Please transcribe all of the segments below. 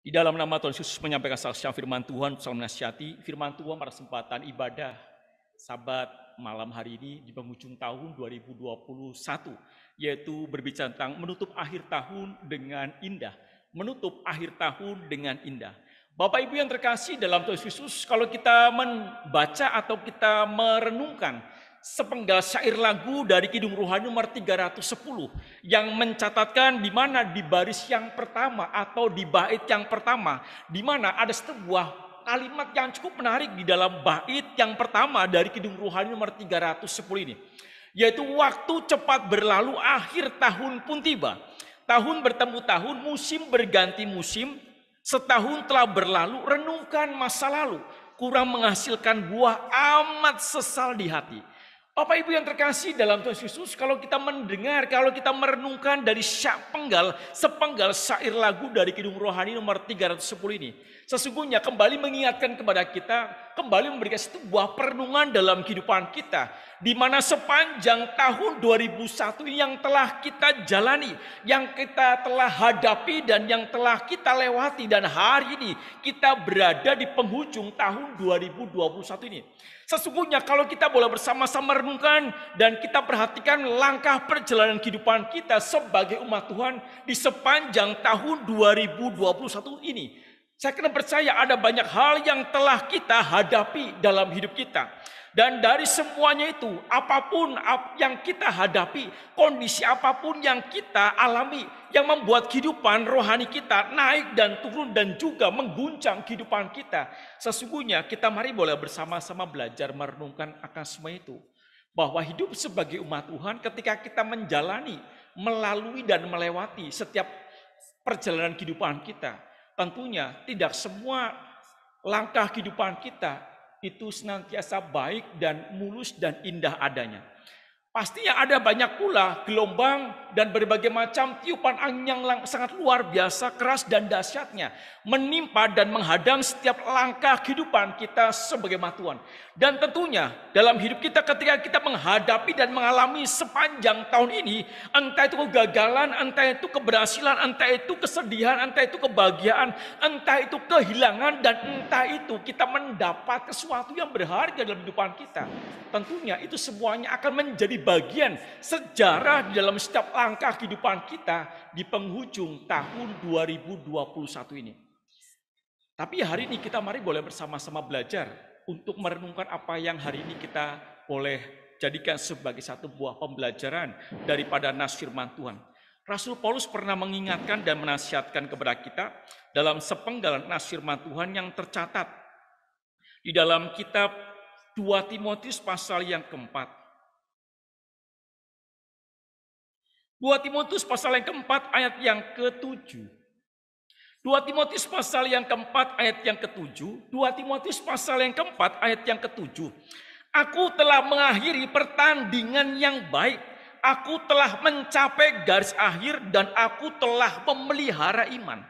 Di dalam nama Tuhan Yesus menyampaikan sejahtera firman Tuhan, salam nasihati, firman Tuhan pada kesempatan ibadah sabat malam hari ini di penghujung tahun 2021, yaitu berbicara tentang menutup akhir tahun dengan indah. Menutup akhir tahun dengan indah. Bapak Ibu yang terkasih dalam Tuhan Yesus, kalau kita membaca atau kita merenungkan sepenggal syair lagu dari Kidung Ruhani nomor 310 yang mencatatkan di mana di baris yang pertama atau di bait yang pertama di mana ada sebuah kalimat yang cukup menarik di dalam bait yang pertama dari Kidung Ruhani nomor 310 ini yaitu waktu cepat berlalu akhir tahun pun tiba tahun bertemu tahun musim berganti musim setahun telah berlalu renungkan masa lalu kurang menghasilkan buah amat sesal di hati Bapak Ibu yang terkasih dalam Tuhan Yesus, kalau kita mendengar, kalau kita merenungkan dari syak penggal, sepenggal syair lagu dari Kidung Rohani nomor 310 ini, sesungguhnya kembali mengingatkan kepada kita, kembali memberikan sebuah perenungan dalam kehidupan kita, di mana sepanjang tahun 2001 ini yang telah kita jalani, yang kita telah hadapi dan yang telah kita lewati dan hari ini kita berada di penghujung tahun 2021 ini. Sesungguhnya kalau kita boleh bersama-sama renungkan dan kita perhatikan langkah perjalanan kehidupan kita sebagai umat Tuhan di sepanjang tahun 2021 ini. Saya kena percaya ada banyak hal yang telah kita hadapi dalam hidup kita. Dan dari semuanya itu, apapun yang kita hadapi, kondisi apapun yang kita alami, yang membuat kehidupan rohani kita naik dan turun dan juga mengguncang kehidupan kita. Sesungguhnya kita mari boleh bersama-sama belajar merenungkan akan semua itu. Bahwa hidup sebagai umat Tuhan ketika kita menjalani, melalui dan melewati setiap perjalanan kehidupan kita tentunya tidak semua langkah kehidupan kita itu senantiasa baik dan mulus dan indah adanya. Pastinya ada banyak pula gelombang dan berbagai macam tiupan angin yang sangat luar biasa, keras dan dahsyatnya menimpa dan menghadang setiap langkah kehidupan kita sebagai matuan. Dan tentunya dalam hidup kita ketika kita menghadapi dan mengalami sepanjang tahun ini, entah itu kegagalan, entah itu keberhasilan, entah itu kesedihan, entah itu kebahagiaan, entah itu kehilangan dan entah itu kita mendapat sesuatu yang berharga dalam kehidupan kita. Tentunya itu semuanya akan menjadi bagian sejarah di dalam setiap langkah kehidupan kita di penghujung tahun 2021 ini. Tapi hari ini kita mari boleh bersama-sama belajar untuk merenungkan apa yang hari ini kita boleh jadikan sebagai satu buah pembelajaran daripada nas firman Tuhan. Rasul Paulus pernah mengingatkan dan menasihatkan kepada kita dalam sepenggalan nas firman Tuhan yang tercatat di dalam kitab 2 Timotius pasal yang keempat. 2 Timotius pasal yang keempat ayat yang ketujuh. 2 Timotius pasal yang keempat ayat yang ketujuh. 2 Timotius pasal yang keempat ayat yang ketujuh. Aku telah mengakhiri pertandingan yang baik. Aku telah mencapai garis akhir dan aku telah memelihara iman.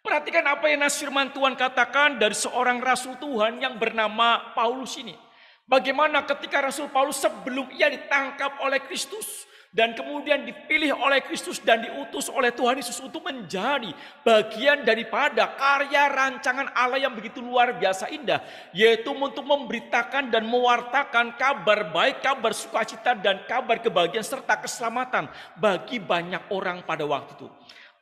Perhatikan apa yang Nasirman Tuhan katakan dari seorang rasul Tuhan yang bernama Paulus ini. Bagaimana ketika Rasul Paulus sebelum ia ditangkap oleh Kristus, dan kemudian dipilih oleh Kristus dan diutus oleh Tuhan Yesus untuk menjadi bagian daripada karya rancangan Allah yang begitu luar biasa indah yaitu untuk memberitakan dan mewartakan kabar baik, kabar sukacita dan kabar kebahagiaan serta keselamatan bagi banyak orang pada waktu itu.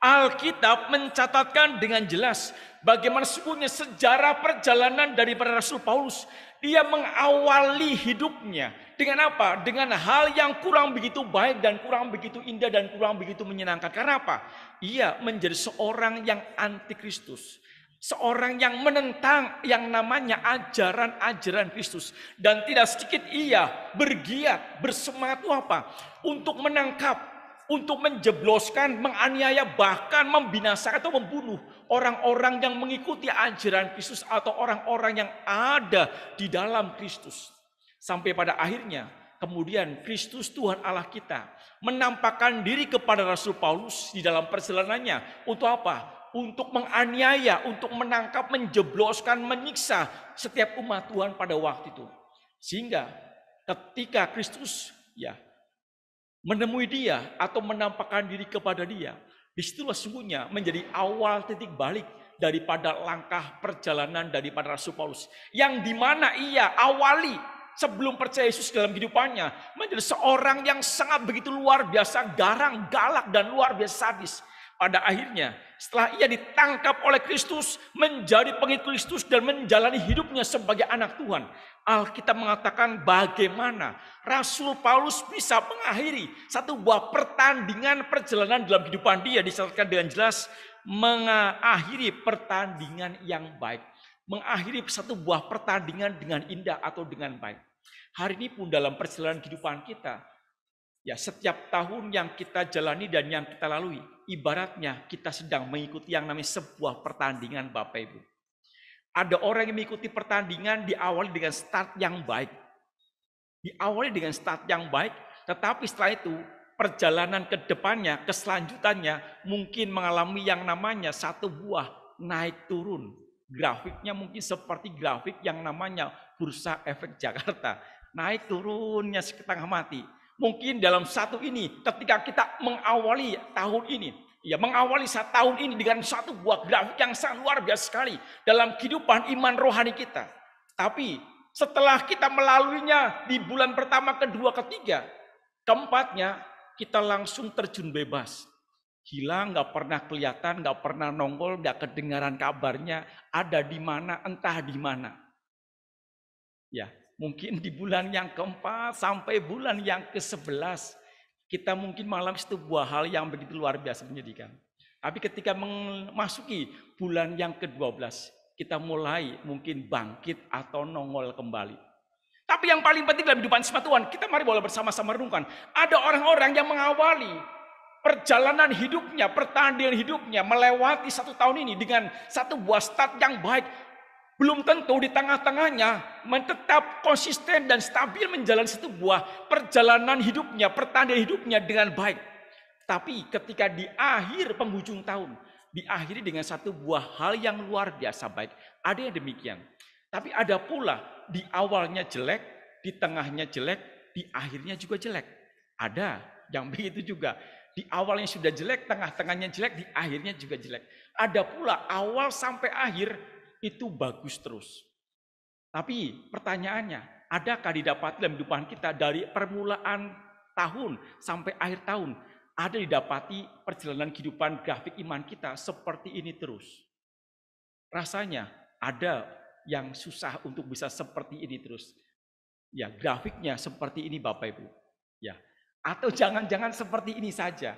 Alkitab mencatatkan dengan jelas bagaimana sebutnya sejarah perjalanan dari para Rasul Paulus dia mengawali hidupnya dengan apa? Dengan hal yang kurang begitu baik dan kurang begitu indah dan kurang begitu menyenangkan. Karena apa? Ia menjadi seorang yang antikristus. Seorang yang menentang yang namanya ajaran-ajaran Kristus. Dan tidak sedikit ia bergiat, bersemangat apa? Untuk menangkap untuk menjebloskan, menganiaya, bahkan membinasakan atau membunuh orang-orang yang mengikuti ajaran Kristus atau orang-orang yang ada di dalam Kristus. Sampai pada akhirnya, kemudian Kristus Tuhan Allah kita menampakkan diri kepada Rasul Paulus di dalam perjalanannya. Untuk apa? Untuk menganiaya, untuk menangkap, menjebloskan, menyiksa setiap umat Tuhan pada waktu itu. Sehingga ketika Kristus ya menemui dia atau menampakkan diri kepada dia, disitulah sungguhnya menjadi awal titik balik daripada langkah perjalanan daripada Rasul Paulus. Yang dimana ia awali sebelum percaya Yesus dalam kehidupannya menjadi seorang yang sangat begitu luar biasa garang, galak, dan luar biasa sadis. Pada akhirnya setelah ia ditangkap oleh Kristus, menjadi pengikut Kristus dan menjalani hidupnya sebagai anak Tuhan. Alkitab mengatakan bagaimana Rasul Paulus bisa mengakhiri satu buah pertandingan perjalanan dalam kehidupan dia disebutkan dengan jelas mengakhiri pertandingan yang baik. Mengakhiri satu buah pertandingan dengan indah atau dengan baik. Hari ini pun dalam perjalanan kehidupan kita, Ya, setiap tahun yang kita jalani dan yang kita lalui, ibaratnya kita sedang mengikuti yang namanya sebuah pertandingan Bapak Ibu. Ada orang yang mengikuti pertandingan diawali dengan start yang baik. Diawali dengan start yang baik, tetapi setelah itu perjalanan ke depannya, keselanjutannya mungkin mengalami yang namanya satu buah naik turun. Grafiknya mungkin seperti grafik yang namanya bursa efek Jakarta. Naik turunnya setengah mati Mungkin dalam satu ini, ketika kita mengawali tahun ini, ya mengawali satu tahun ini dengan satu buah grafik yang sangat luar biasa sekali dalam kehidupan iman rohani kita. Tapi setelah kita melaluinya di bulan pertama, kedua, ketiga, keempatnya kita langsung terjun bebas. Hilang, nggak pernah kelihatan, nggak pernah nongol, nggak kedengaran kabarnya, ada di mana, entah di mana. Ya, Mungkin di bulan yang keempat sampai bulan yang ke-11 kita mungkin malam itu buah hal yang begitu luar biasa menyedihkan. Tapi ketika memasuki bulan yang ke-12, kita mulai mungkin bangkit atau nongol kembali. Tapi yang paling penting dalam hidupan sematuan Tuhan, kita mari boleh bersama-sama renungkan. Ada orang-orang yang mengawali perjalanan hidupnya, pertandingan hidupnya melewati satu tahun ini dengan satu buah start yang baik. Belum tentu di tengah-tengahnya tetap konsisten dan stabil menjalani sebuah perjalanan hidupnya, pertanda hidupnya dengan baik. Tapi ketika di akhir penghujung tahun, diakhiri dengan satu buah hal yang luar biasa baik. Ada yang demikian. Tapi ada pula di awalnya jelek, di tengahnya jelek, di akhirnya juga jelek. Ada yang begitu juga. Di awalnya sudah jelek, tengah-tengahnya jelek, di akhirnya juga jelek. Ada pula awal sampai akhir itu bagus terus. Tapi pertanyaannya, adakah didapati dalam kehidupan kita dari permulaan tahun sampai akhir tahun ada didapati perjalanan kehidupan grafik iman kita seperti ini terus. Rasanya ada yang susah untuk bisa seperti ini terus. Ya, grafiknya seperti ini Bapak Ibu. Ya. Atau jangan-jangan seperti ini saja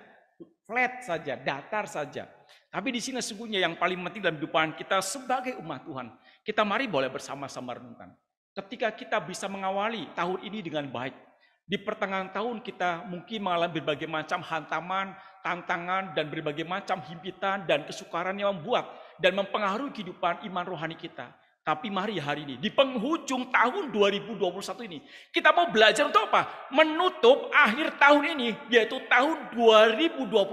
flat saja, datar saja. Tapi di sini sesungguhnya yang paling penting dalam kehidupan kita sebagai umat Tuhan. Kita mari boleh bersama-sama renungkan. Ketika kita bisa mengawali tahun ini dengan baik. Di pertengahan tahun kita mungkin mengalami berbagai macam hantaman, tantangan, dan berbagai macam himpitan dan kesukaran yang membuat dan mempengaruhi kehidupan iman rohani kita. Tapi mari hari ini, di penghujung tahun 2021 ini, kita mau belajar untuk apa? Menutup akhir tahun ini, yaitu tahun 2021.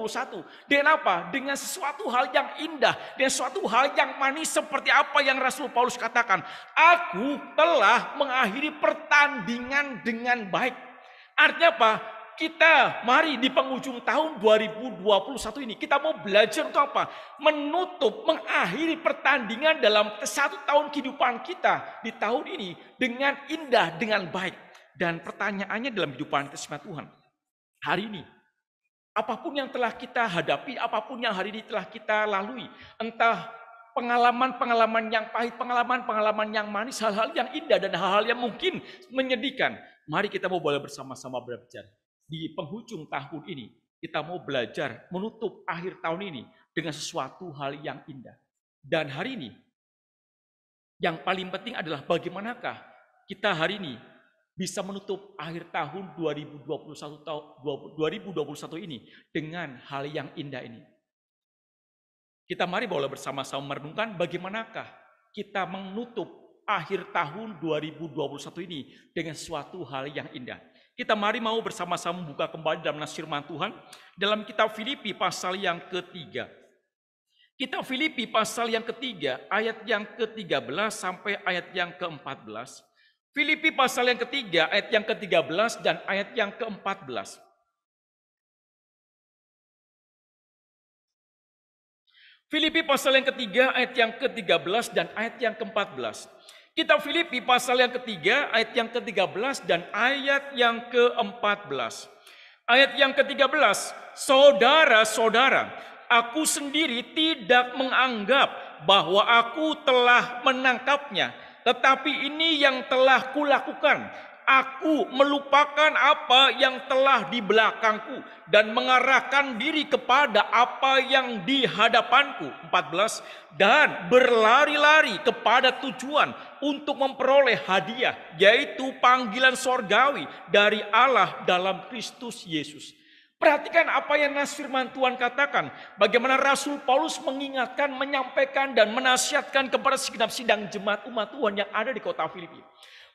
Dengan apa? Dengan sesuatu hal yang indah, dengan sesuatu hal yang manis seperti apa yang Rasul Paulus katakan. Aku telah mengakhiri pertandingan dengan baik. Artinya apa? kita mari di penghujung tahun 2021 ini kita mau belajar untuk apa? Menutup, mengakhiri pertandingan dalam satu tahun kehidupan kita di tahun ini dengan indah, dengan baik. Dan pertanyaannya dalam kehidupan kita Tuhan. Hari ini, apapun yang telah kita hadapi, apapun yang hari ini telah kita lalui, entah pengalaman-pengalaman yang pahit, pengalaman-pengalaman yang manis, hal-hal yang indah dan hal-hal yang mungkin menyedihkan. Mari kita mau boleh bersama-sama berbicara di penghujung tahun ini kita mau belajar menutup akhir tahun ini dengan sesuatu hal yang indah. Dan hari ini yang paling penting adalah bagaimanakah kita hari ini bisa menutup akhir tahun 2021 2021 ini dengan hal yang indah ini. Kita mari boleh bersama-sama merenungkan bagaimanakah kita menutup akhir tahun 2021 ini dengan suatu hal yang indah. Kita mari mau bersama-sama buka kembali dalam nasirman Tuhan dalam kitab Filipi pasal yang ketiga. Kitab Filipi pasal yang ketiga ayat yang ke-13 sampai ayat yang ke-14. Filipi pasal yang ketiga ayat yang ke-13 dan ayat yang ke-14. Filipi pasal yang ketiga ayat yang ke-13 dan ayat yang ke-14. Kitab Filipi pasal yang ketiga, ayat yang ke-13 dan ayat yang ke-14. Ayat yang ke-13, saudara-saudara, aku sendiri tidak menganggap bahwa aku telah menangkapnya, tetapi ini yang telah kulakukan Aku melupakan apa yang telah di belakangku dan mengarahkan diri kepada apa yang di hadapanku. 14 dan berlari-lari kepada tujuan untuk memperoleh hadiah yaitu panggilan sorgawi dari Allah dalam Kristus Yesus. Perhatikan apa yang Nasir Mantuan katakan. Bagaimana Rasul Paulus mengingatkan, menyampaikan, dan menasihatkan kepada segenap sidang jemaat umat Tuhan yang ada di kota Filipi.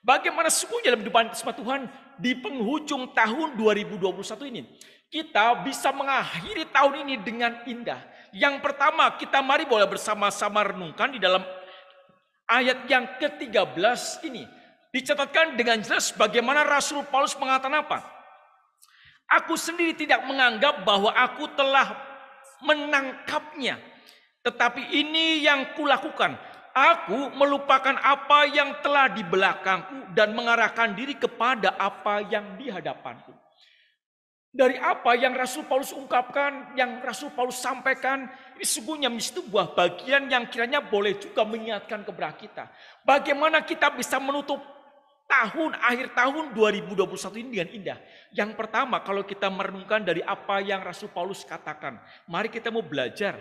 Bagaimana sukunya dalam depan sama Tuhan di penghujung tahun 2021 ini. Kita bisa mengakhiri tahun ini dengan indah. Yang pertama kita mari boleh bersama-sama renungkan di dalam ayat yang ke-13 ini. Dicatatkan dengan jelas bagaimana Rasul Paulus mengatakan apa. Aku sendiri tidak menganggap bahwa aku telah menangkapnya. Tetapi ini yang kulakukan. Aku melupakan apa yang telah di belakangku dan mengarahkan diri kepada apa yang di hadapanku. Dari apa yang Rasul Paulus ungkapkan, yang Rasul Paulus sampaikan, ini sungguhnya buah bagian yang kiranya boleh juga mengingatkan kepada kita. Bagaimana kita bisa menutup tahun akhir tahun 2021 ini dengan indah. Yang pertama kalau kita merenungkan dari apa yang Rasul Paulus katakan, mari kita mau belajar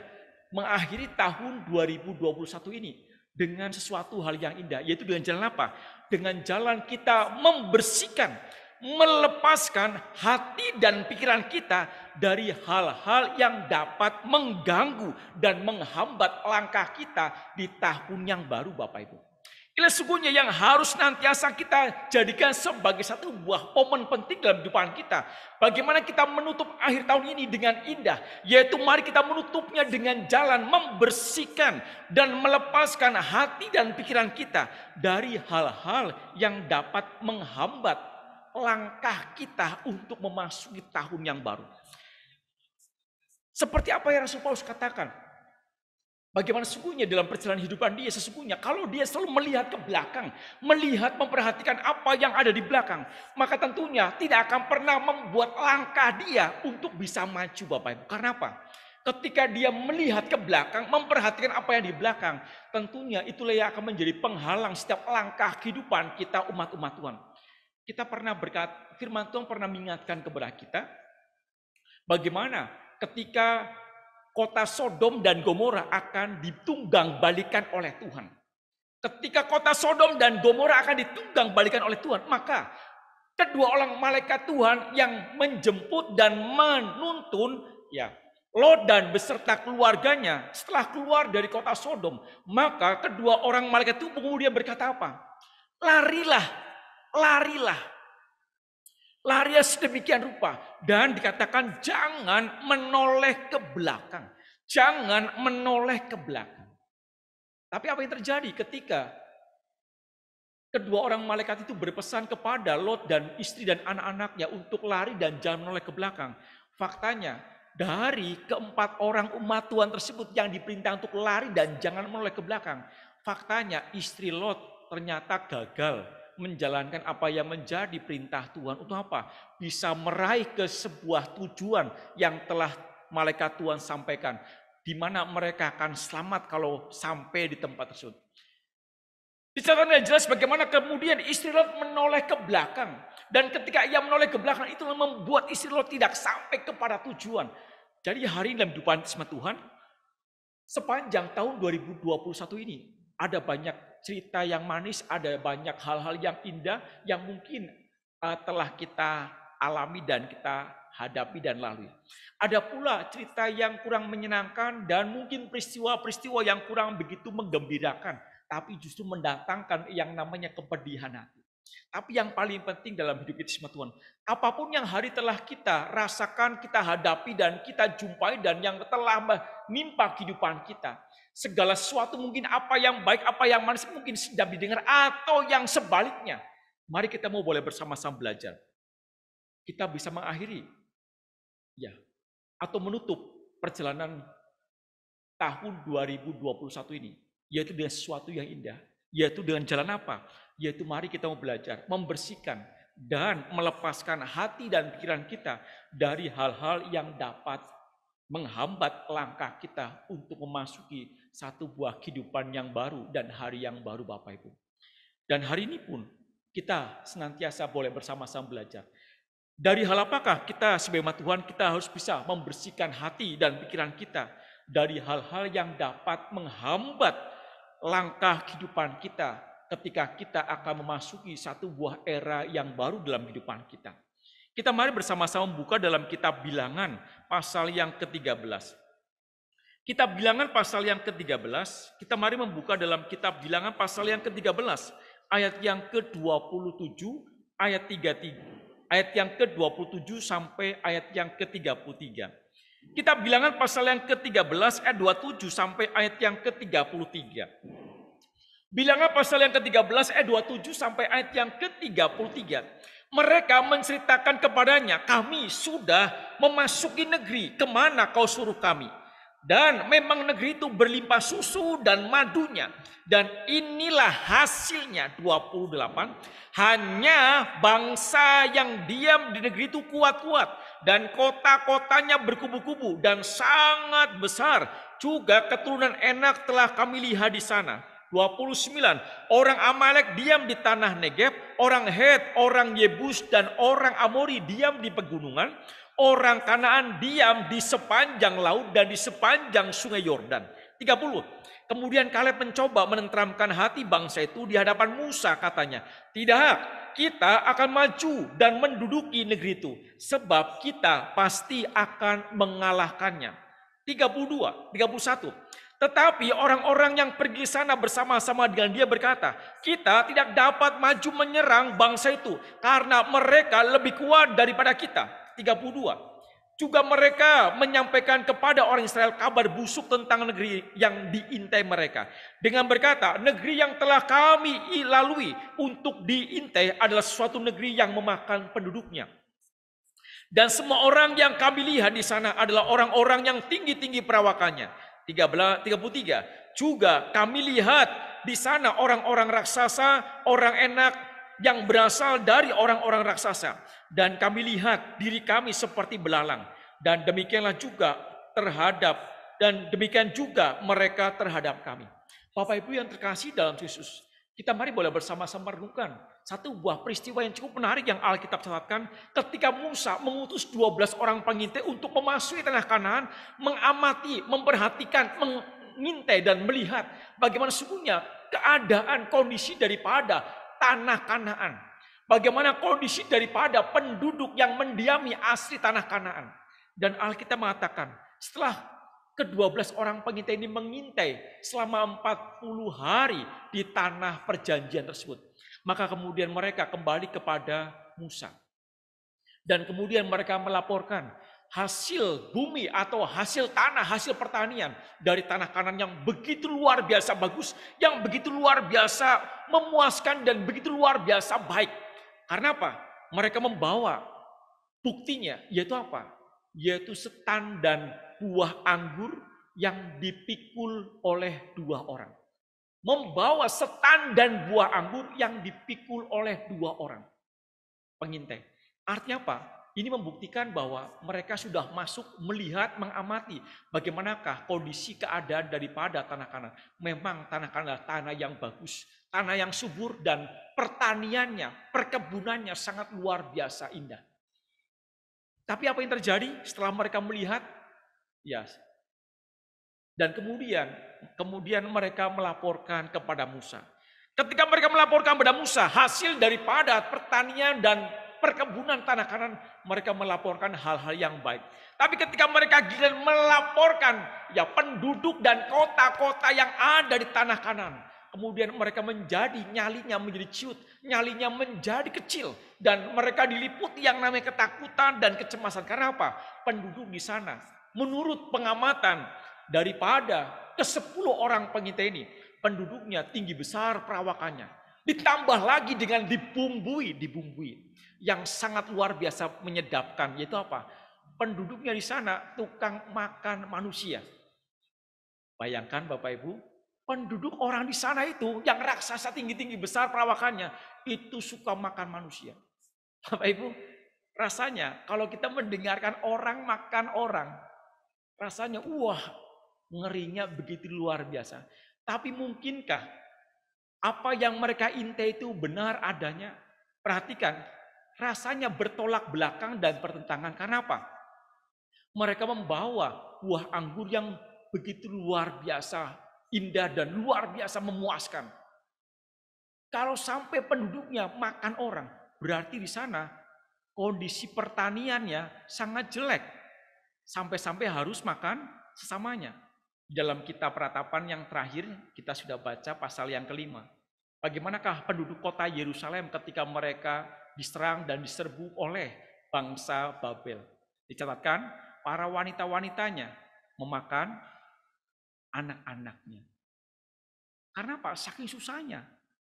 mengakhiri tahun 2021 ini dengan sesuatu hal yang indah, yaitu dengan jalan apa? Dengan jalan kita membersihkan, melepaskan hati dan pikiran kita dari hal-hal yang dapat mengganggu dan menghambat langkah kita di tahun yang baru Bapak Ibu. Ini sungguhnya yang harus nantiasa kita jadikan sebagai satu buah momen penting dalam kehidupan kita. Bagaimana kita menutup akhir tahun ini dengan indah. Yaitu mari kita menutupnya dengan jalan membersihkan dan melepaskan hati dan pikiran kita dari hal-hal yang dapat menghambat langkah kita untuk memasuki tahun yang baru. Seperti apa yang Rasul Paulus katakan, Bagaimana sesungguhnya dalam perjalanan hidupan dia sesungguhnya kalau dia selalu melihat ke belakang, melihat memperhatikan apa yang ada di belakang, maka tentunya tidak akan pernah membuat langkah dia untuk bisa maju Bapak Ibu. Karena apa? Ketika dia melihat ke belakang, memperhatikan apa yang di belakang, tentunya itulah yang akan menjadi penghalang setiap langkah kehidupan kita umat-umat Tuhan. Kita pernah berkat firman Tuhan pernah mengingatkan kepada kita bagaimana ketika kota Sodom dan Gomora akan ditunggang balikan oleh Tuhan. Ketika kota Sodom dan Gomora akan ditunggang balikan oleh Tuhan, maka kedua orang malaikat Tuhan yang menjemput dan menuntun ya Lot dan beserta keluarganya setelah keluar dari kota Sodom, maka kedua orang malaikat itu kemudian berkata apa? Larilah, larilah lari sedemikian rupa. Dan dikatakan jangan menoleh ke belakang. Jangan menoleh ke belakang. Tapi apa yang terjadi ketika kedua orang malaikat itu berpesan kepada Lot dan istri dan anak-anaknya untuk lari dan jangan menoleh ke belakang. Faktanya, dari keempat orang umat Tuhan tersebut yang diperintah untuk lari dan jangan menoleh ke belakang. Faktanya istri Lot ternyata gagal menjalankan apa yang menjadi perintah Tuhan untuk apa? Bisa meraih ke sebuah tujuan yang telah malaikat Tuhan sampaikan. Di mana mereka akan selamat kalau sampai di tempat tersebut. Diceritakan yang jelas bagaimana kemudian istri Lot menoleh ke belakang. Dan ketika ia menoleh ke belakang itu membuat istri Lot tidak sampai kepada tujuan. Jadi hari ini dalam kehidupan Tuhan, sepanjang tahun 2021 ini, ada banyak cerita yang manis, ada banyak hal-hal yang indah yang mungkin uh, telah kita alami dan kita hadapi dan lalui. Ada pula cerita yang kurang menyenangkan dan mungkin peristiwa-peristiwa yang kurang begitu menggembirakan, tapi justru mendatangkan yang namanya kepedihan hati. Tapi yang paling penting dalam hidup kita semua Tuhan, apapun yang hari telah kita rasakan, kita hadapi dan kita jumpai dan yang telah menimpa kehidupan kita. Segala sesuatu mungkin apa yang baik, apa yang manis mungkin sedap didengar atau yang sebaliknya. Mari kita mau boleh bersama-sama belajar. Kita bisa mengakhiri ya atau menutup perjalanan tahun 2021 ini yaitu dengan sesuatu yang indah, yaitu dengan jalan apa? Yaitu mari kita mau belajar membersihkan dan melepaskan hati dan pikiran kita dari hal-hal yang dapat menghambat langkah kita untuk memasuki satu buah kehidupan yang baru dan hari yang baru Bapak Ibu. Dan hari ini pun kita senantiasa boleh bersama-sama belajar. Dari hal apakah kita sebagai umat Tuhan kita harus bisa membersihkan hati dan pikiran kita dari hal-hal yang dapat menghambat langkah kehidupan kita ketika kita akan memasuki satu buah era yang baru dalam kehidupan kita. Kita mari bersama-sama membuka dalam kitab bilangan pasal yang ke-13. Kitab bilangan pasal yang ke-13, kita mari membuka dalam kitab bilangan pasal yang ke-13, ayat yang ke-27, ayat 33, ayat yang ke-27 sampai ayat yang ke-33. Kitab bilangan pasal yang ke-13 ayat 27 sampai ayat yang ke-33. Bilang apa pasal yang ke-13 ayat 27 sampai ayat yang ke-33. Mereka menceritakan kepadanya, kami sudah memasuki negeri, kemana kau suruh kami? Dan memang negeri itu berlimpah susu dan madunya. Dan inilah hasilnya 28. Hanya bangsa yang diam di negeri itu kuat-kuat. Dan kota-kotanya berkubu-kubu dan sangat besar. Juga keturunan enak telah kami lihat di sana 29. Orang Amalek diam di tanah Negeb, orang Het, orang Yebus, dan orang Amori diam di pegunungan, orang Kanaan diam di sepanjang laut dan di sepanjang sungai Yordan. 30. Kemudian Kaleb mencoba menenteramkan hati bangsa itu di hadapan Musa katanya, "Tidak, kita akan maju dan menduduki negeri itu sebab kita pasti akan mengalahkannya." 32, 31. Tetapi orang-orang yang pergi sana bersama-sama dengan dia berkata, kita tidak dapat maju menyerang bangsa itu karena mereka lebih kuat daripada kita. 32. Juga mereka menyampaikan kepada orang Israel kabar busuk tentang negeri yang diintai mereka. Dengan berkata, negeri yang telah kami lalui untuk diintai adalah suatu negeri yang memakan penduduknya. Dan semua orang yang kami lihat di sana adalah orang-orang yang tinggi-tinggi perawakannya puluh 33. Juga kami lihat di sana orang-orang raksasa, orang enak yang berasal dari orang-orang raksasa. Dan kami lihat diri kami seperti belalang. Dan demikianlah juga terhadap, dan demikian juga mereka terhadap kami. Bapak Ibu yang terkasih dalam Yesus, kita mari boleh bersama-sama renungkan satu buah peristiwa yang cukup menarik yang Alkitab catatkan ketika Musa mengutus 12 orang pengintai untuk memasuki tanah Kanaan, mengamati, memperhatikan, mengintai dan melihat bagaimana sungguhnya keadaan kondisi daripada tanah Kanaan. Bagaimana kondisi daripada penduduk yang mendiami asli tanah Kanaan. Dan Alkitab mengatakan, setelah kedua belas orang pengintai ini mengintai selama 40 hari di tanah perjanjian tersebut. Maka kemudian mereka kembali kepada Musa. Dan kemudian mereka melaporkan hasil bumi atau hasil tanah, hasil pertanian dari tanah kanan yang begitu luar biasa bagus, yang begitu luar biasa memuaskan dan begitu luar biasa baik. Karena apa? Mereka membawa buktinya, yaitu apa? Yaitu setan dan buah anggur yang dipikul oleh dua orang. Membawa setan dan buah anggur yang dipikul oleh dua orang. Pengintai. Artinya apa? Ini membuktikan bahwa mereka sudah masuk melihat, mengamati bagaimanakah kondisi keadaan daripada tanah kanan. Memang tanah kanan adalah tanah yang bagus, tanah yang subur dan pertaniannya, perkebunannya sangat luar biasa indah. Tapi apa yang terjadi setelah mereka melihat Ya. Dan kemudian kemudian mereka melaporkan kepada Musa. Ketika mereka melaporkan kepada Musa hasil daripada pertanian dan perkebunan tanah kanan mereka melaporkan hal-hal yang baik. Tapi ketika mereka giliran melaporkan ya penduduk dan kota-kota yang ada di tanah kanan. Kemudian mereka menjadi nyalinya menjadi ciut, nyalinya menjadi kecil. Dan mereka diliputi yang namanya ketakutan dan kecemasan. Karena apa? Penduduk di sana menurut pengamatan daripada ke sepuluh orang pengintai ini, penduduknya tinggi besar perawakannya. Ditambah lagi dengan dibumbui, dibumbui. Yang sangat luar biasa menyedapkan, yaitu apa? Penduduknya di sana tukang makan manusia. Bayangkan Bapak Ibu, penduduk orang di sana itu yang raksasa tinggi-tinggi besar perawakannya, itu suka makan manusia. Bapak Ibu, rasanya kalau kita mendengarkan orang makan orang, Rasanya wah ngerinya begitu luar biasa. Tapi mungkinkah apa yang mereka intai itu benar adanya? Perhatikan, rasanya bertolak belakang dan pertentangan. Karena apa? Mereka membawa buah anggur yang begitu luar biasa, indah dan luar biasa memuaskan. Kalau sampai penduduknya makan orang, berarti di sana kondisi pertaniannya sangat jelek sampai-sampai harus makan sesamanya. Dalam kitab peratapan yang terakhir kita sudah baca pasal yang kelima. Bagaimanakah penduduk kota Yerusalem ketika mereka diserang dan diserbu oleh bangsa Babel? Dicatatkan para wanita-wanitanya memakan anak-anaknya. Karena apa? Saking susahnya.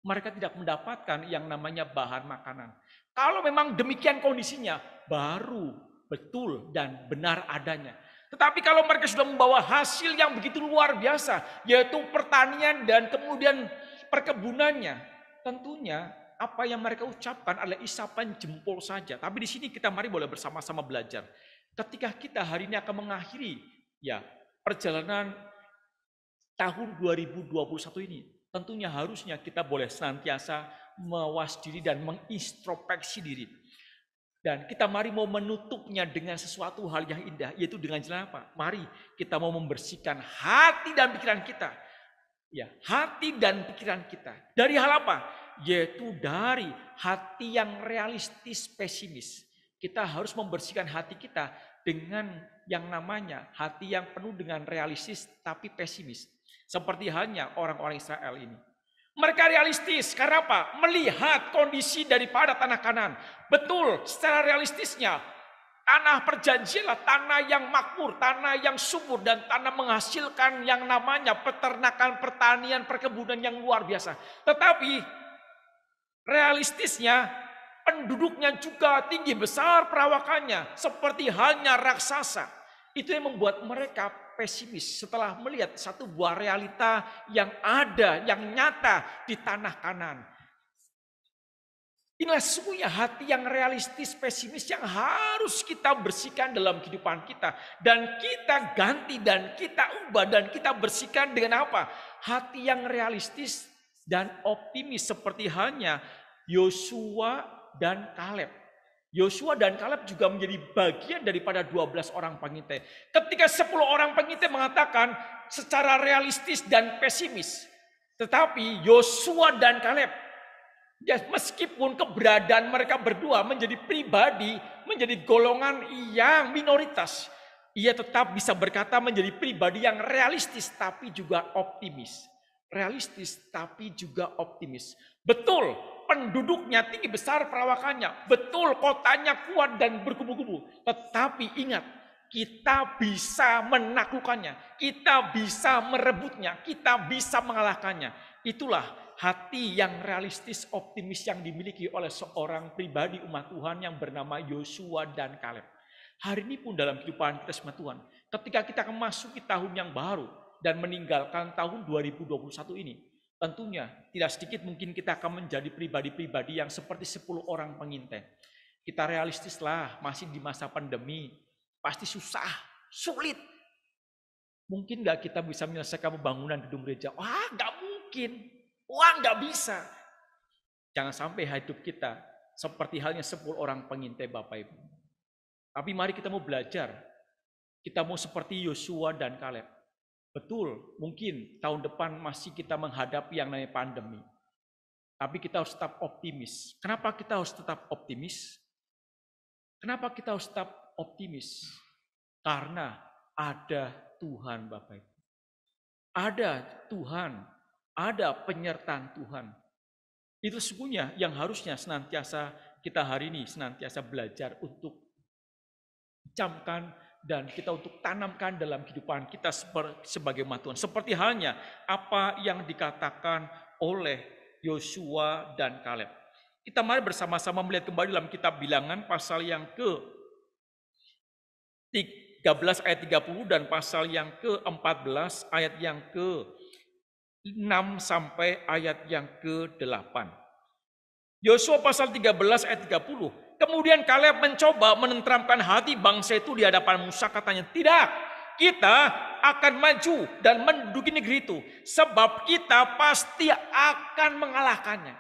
Mereka tidak mendapatkan yang namanya bahan makanan. Kalau memang demikian kondisinya, baru betul dan benar adanya. Tetapi kalau mereka sudah membawa hasil yang begitu luar biasa, yaitu pertanian dan kemudian perkebunannya, tentunya apa yang mereka ucapkan adalah isapan jempol saja. Tapi di sini kita mari boleh bersama-sama belajar. Ketika kita hari ini akan mengakhiri ya perjalanan tahun 2021 ini, tentunya harusnya kita boleh senantiasa mewas diri dan mengistropeksi diri. Dan kita mari mau menutupnya dengan sesuatu hal yang indah, yaitu dengan jalan apa? Mari kita mau membersihkan hati dan pikiran kita. Ya, hati dan pikiran kita. Dari hal apa? Yaitu dari hati yang realistis pesimis. Kita harus membersihkan hati kita dengan yang namanya hati yang penuh dengan realistis tapi pesimis. Seperti hanya orang-orang Israel ini. Mereka realistis karena apa? Melihat kondisi daripada tanah kanan. Betul, secara realistisnya tanah perjanjianlah tanah yang makmur, tanah yang subur dan tanah menghasilkan yang namanya peternakan, pertanian, perkebunan yang luar biasa. Tetapi realistisnya penduduknya juga tinggi besar perawakannya seperti halnya raksasa. Itu yang membuat mereka pesimis setelah melihat satu buah realita yang ada, yang nyata di tanah kanan. Inilah sesungguhnya hati yang realistis, pesimis yang harus kita bersihkan dalam kehidupan kita. Dan kita ganti dan kita ubah dan kita bersihkan dengan apa? Hati yang realistis dan optimis seperti hanya Yosua dan Kaleb. Yosua dan Kaleb juga menjadi bagian daripada 12 orang pengintai. Ketika 10 orang pengintai mengatakan secara realistis dan pesimis. Tetapi Yosua dan Kaleb ya meskipun keberadaan mereka berdua menjadi pribadi, menjadi golongan yang minoritas, ia tetap bisa berkata menjadi pribadi yang realistis tapi juga optimis. Realistis tapi juga optimis. Betul, penduduknya tinggi besar perawakannya, betul kotanya kuat dan berkubu-kubu. Tetapi ingat, kita bisa menaklukannya, kita bisa merebutnya, kita bisa mengalahkannya. Itulah hati yang realistis, optimis yang dimiliki oleh seorang pribadi umat Tuhan yang bernama Yosua dan Kaleb. Hari ini pun dalam kehidupan kita semua Tuhan, ketika kita memasuki tahun yang baru dan meninggalkan tahun 2021 ini, Tentunya tidak sedikit mungkin kita akan menjadi pribadi-pribadi yang seperti 10 orang penginten. Kita realistislah masih di masa pandemi, pasti susah, sulit. Mungkin nggak kita bisa menyelesaikan pembangunan gedung gereja? Wah, nggak mungkin. Wah, nggak bisa. Jangan sampai hidup kita seperti halnya 10 orang pengintai Bapak Ibu. Tapi mari kita mau belajar. Kita mau seperti Yosua dan Kaleb Betul, mungkin tahun depan masih kita menghadapi yang namanya pandemi. Tapi kita harus tetap optimis. Kenapa kita harus tetap optimis? Kenapa kita harus tetap optimis? Karena ada Tuhan Bapak Ibu. Ada Tuhan, ada penyertaan Tuhan. Itu sesungguhnya yang harusnya senantiasa kita hari ini senantiasa belajar untuk camkan dan kita untuk tanamkan dalam kehidupan kita sebagai matuan. Seperti halnya apa yang dikatakan oleh Yosua dan Kaleb. Kita mari bersama-sama melihat kembali dalam kitab bilangan pasal yang ke 13 ayat 30 dan pasal yang ke-14 ayat yang ke-6 sampai ayat yang ke-8. Yosua pasal 13 ayat 30 Kemudian Kaleb mencoba menenteramkan hati bangsa itu di hadapan Musa katanya, "Tidak, kita akan maju dan menduduki negeri itu sebab kita pasti akan mengalahkannya."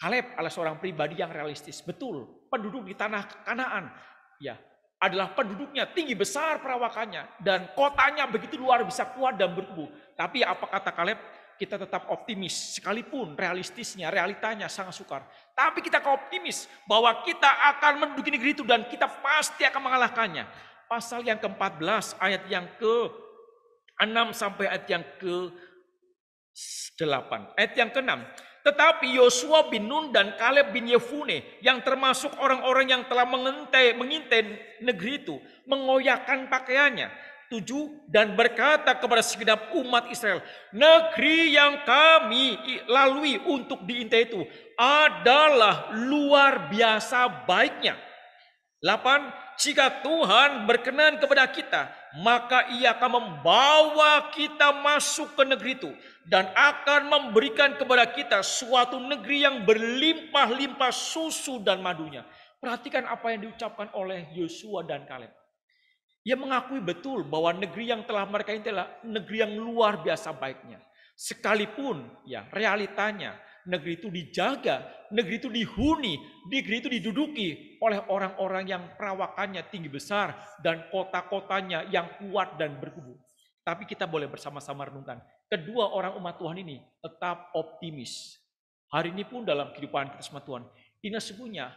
Kaleb adalah seorang pribadi yang realistis, betul. Penduduk di tanah Kanaan, ya, adalah penduduknya tinggi besar perawakannya dan kotanya begitu luar bisa kuat dan bertubuh. Tapi apa kata Kaleb? kita tetap optimis, sekalipun realistisnya, realitanya sangat sukar. Tapi kita optimis bahwa kita akan menduduki negeri itu dan kita pasti akan mengalahkannya. Pasal yang ke-14 ayat yang ke-6 sampai ayat yang ke-8. Ayat yang ke-6. Tetapi Yosua bin Nun dan Kaleb bin Yefune yang termasuk orang-orang yang telah mengintai, mengintai negeri itu mengoyakkan pakaiannya 7 dan berkata kepada segenap umat Israel, negeri yang kami lalui untuk diintai itu adalah luar biasa baiknya. 8. Jika Tuhan berkenan kepada kita, maka ia akan membawa kita masuk ke negeri itu dan akan memberikan kepada kita suatu negeri yang berlimpah-limpah susu dan madunya. Perhatikan apa yang diucapkan oleh Yosua dan Kaleb ia mengakui betul bahwa negeri yang telah mereka ini adalah negeri yang luar biasa baiknya. Sekalipun ya realitanya negeri itu dijaga, negeri itu dihuni, negeri itu diduduki oleh orang-orang yang perawakannya tinggi besar dan kota-kotanya yang kuat dan berkubu. Tapi kita boleh bersama-sama renungkan, kedua orang umat Tuhan ini tetap optimis. Hari ini pun dalam kehidupan kita semua Tuhan, ini sesungguhnya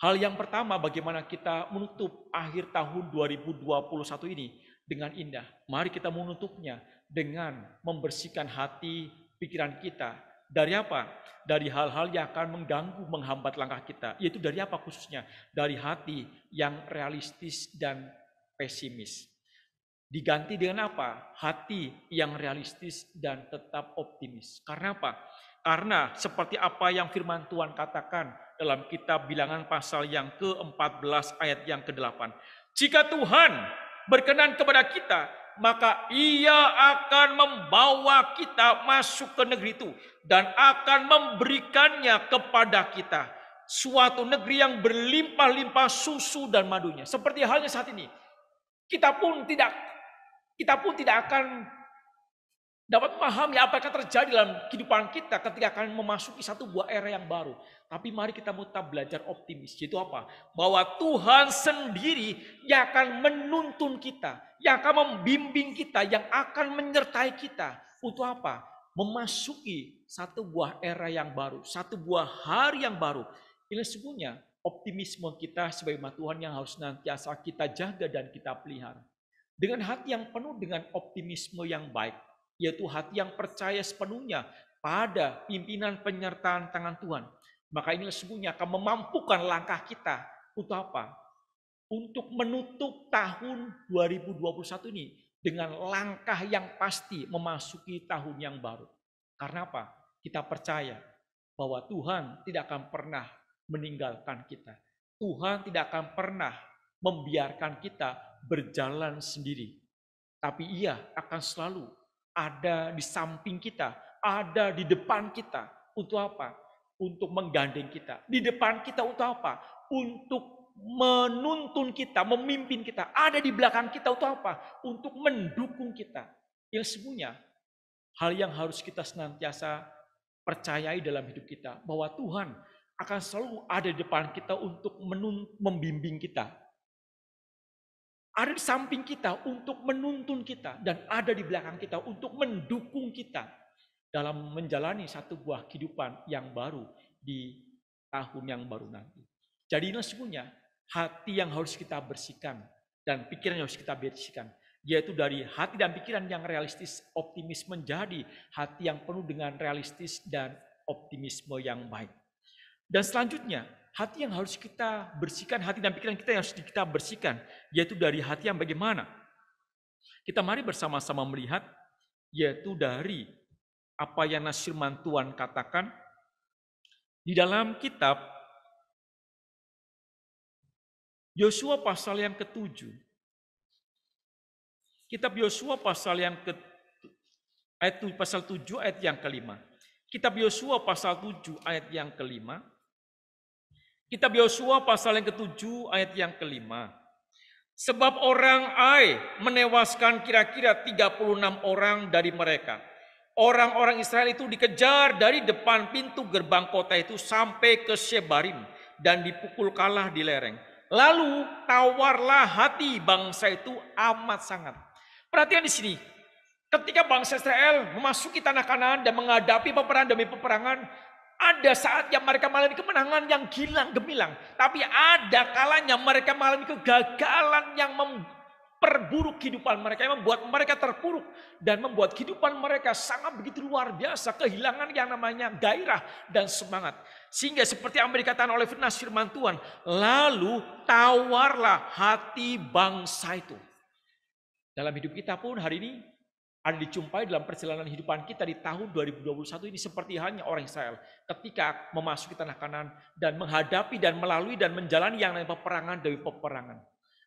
Hal yang pertama bagaimana kita menutup akhir tahun 2021 ini dengan indah. Mari kita menutupnya dengan membersihkan hati, pikiran kita dari apa? Dari hal-hal yang akan mengganggu, menghambat langkah kita. Yaitu dari apa khususnya? Dari hati yang realistis dan pesimis. Diganti dengan apa? Hati yang realistis dan tetap optimis. Karena apa? Karena seperti apa yang firman Tuhan katakan dalam kitab bilangan pasal yang ke-14 ayat yang ke-8. Jika Tuhan berkenan kepada kita, maka ia akan membawa kita masuk ke negeri itu dan akan memberikannya kepada kita suatu negeri yang berlimpah-limpah susu dan madunya. Seperti halnya saat ini, kita pun tidak kita pun tidak akan dapat memahami apa yang terjadi dalam kehidupan kita ketika akan memasuki satu buah era yang baru. Tapi mari kita tetap belajar optimis. Yaitu apa? Bahwa Tuhan sendiri yang akan menuntun kita, yang akan membimbing kita, yang akan menyertai kita. Untuk apa? Memasuki satu buah era yang baru, satu buah hari yang baru. Ini semuanya optimisme kita sebagai umat Tuhan yang harus asal kita jaga dan kita pelihara. Dengan hati yang penuh dengan optimisme yang baik yaitu hati yang percaya sepenuhnya pada pimpinan penyertaan tangan Tuhan. Maka inilah sesungguhnya akan memampukan langkah kita untuk apa? Untuk menutup tahun 2021 ini dengan langkah yang pasti memasuki tahun yang baru. Karena apa? Kita percaya bahwa Tuhan tidak akan pernah meninggalkan kita. Tuhan tidak akan pernah membiarkan kita berjalan sendiri. Tapi ia akan selalu ada di samping kita, ada di depan kita. Untuk apa? Untuk menggandeng kita. Di depan kita untuk apa? Untuk menuntun kita, memimpin kita. Ada di belakang kita untuk apa? Untuk mendukung kita. Yang semuanya hal yang harus kita senantiasa percayai dalam hidup kita. Bahwa Tuhan akan selalu ada di depan kita untuk membimbing kita ada di samping kita untuk menuntun kita dan ada di belakang kita untuk mendukung kita dalam menjalani satu buah kehidupan yang baru di tahun yang baru nanti. Jadi ini sesungguhnya hati yang harus kita bersihkan dan pikiran yang harus kita bersihkan. Yaitu dari hati dan pikiran yang realistis, optimis menjadi hati yang penuh dengan realistis dan optimisme yang baik. Dan selanjutnya, hati yang harus kita bersihkan, hati dan pikiran kita yang harus kita bersihkan, yaitu dari hati yang bagaimana? Kita mari bersama-sama melihat, yaitu dari apa yang Nasirman Tuhan katakan, di dalam kitab Yosua pasal yang ketujuh. Kitab Yosua pasal yang ke ayat pasal 7 ayat yang kelima. Kitab Yosua pasal 7 ayat yang kelima Kitab Yosua pasal yang ketujuh ayat yang kelima. Sebab orang Ai menewaskan kira-kira 36 orang dari mereka. Orang-orang Israel itu dikejar dari depan pintu gerbang kota itu sampai ke Shebarim dan dipukul kalah di lereng. Lalu tawarlah hati bangsa itu amat sangat. Perhatian di sini. Ketika bangsa Israel memasuki tanah Kanan dan menghadapi peperangan demi peperangan, ada saatnya mereka mengalami kemenangan yang gilang gemilang. Tapi ada kalanya mereka mengalami kegagalan yang memperburuk kehidupan mereka. Yang membuat mereka terpuruk. Dan membuat kehidupan mereka sangat begitu luar biasa. Kehilangan yang namanya gairah dan semangat. Sehingga seperti yang dikatakan oleh Firman Tuhan. Lalu tawarlah hati bangsa itu. Dalam hidup kita pun hari ini ada dijumpai dalam perjalanan hidupan kita di tahun 2021 ini seperti hanya orang Israel ketika memasuki tanah kanan dan menghadapi dan melalui dan menjalani yang namanya peperangan dari peperangan.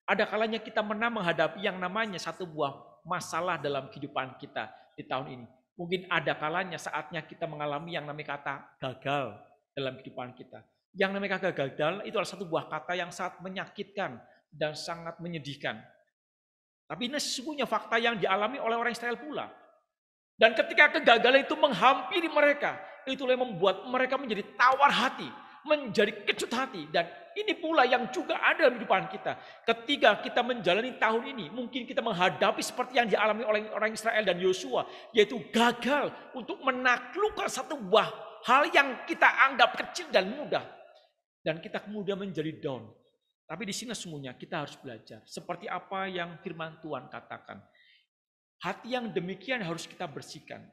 Ada kalanya kita menang menghadapi yang namanya satu buah masalah dalam kehidupan kita di tahun ini. Mungkin ada kalanya saatnya kita mengalami yang namanya kata gagal dalam kehidupan kita. Yang namanya kata gagal itu adalah satu buah kata yang sangat menyakitkan dan sangat menyedihkan. Tapi ini sesungguhnya fakta yang dialami oleh orang Israel pula. Dan ketika kegagalan itu menghampiri mereka, itulah yang membuat mereka menjadi tawar hati, menjadi kecut hati. Dan ini pula yang juga ada di depan kita. Ketika kita menjalani tahun ini, mungkin kita menghadapi seperti yang dialami oleh orang Israel dan Yosua, yaitu gagal untuk menaklukkan satu buah hal yang kita anggap kecil dan mudah. Dan kita kemudian menjadi down, tapi di sini semuanya kita harus belajar. Seperti apa yang firman Tuhan katakan. Hati yang demikian harus kita bersihkan.